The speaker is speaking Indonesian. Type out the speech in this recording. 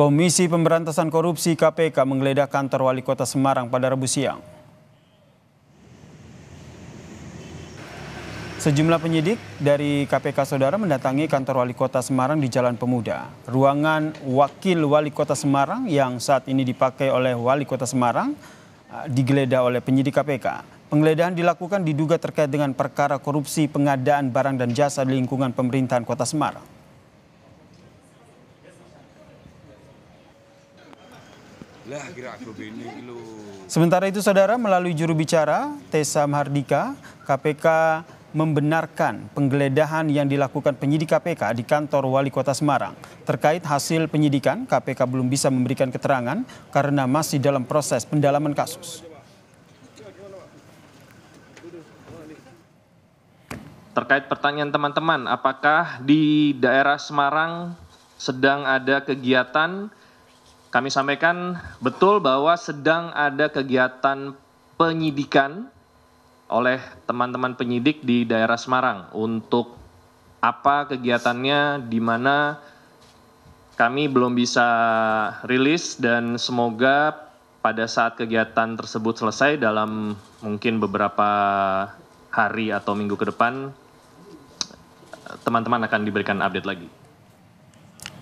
Komisi Pemberantasan Korupsi KPK menggeledah kantor Wali Kota Semarang pada Rabu siang. Sejumlah penyidik dari KPK Saudara mendatangi kantor Wali Kota Semarang di Jalan Pemuda. Ruangan Wakil Wali Kota Semarang yang saat ini dipakai oleh Wali Kota Semarang eh, digeledah oleh penyidik KPK. Penggeledahan dilakukan diduga terkait dengan perkara korupsi pengadaan barang dan jasa di lingkungan pemerintahan Kota Semarang. Sementara itu saudara melalui juru bicara Tessa Mahardika, KPK membenarkan penggeledahan yang dilakukan penyidik KPK di kantor Wali Kota Semarang. Terkait hasil penyidikan, KPK belum bisa memberikan keterangan karena masih dalam proses pendalaman kasus. Terkait pertanyaan teman-teman, apakah di daerah Semarang sedang ada kegiatan kami sampaikan betul bahwa sedang ada kegiatan penyidikan oleh teman-teman penyidik di daerah Semarang untuk apa kegiatannya di mana kami belum bisa rilis dan semoga pada saat kegiatan tersebut selesai dalam mungkin beberapa hari atau minggu ke depan teman-teman akan diberikan update lagi.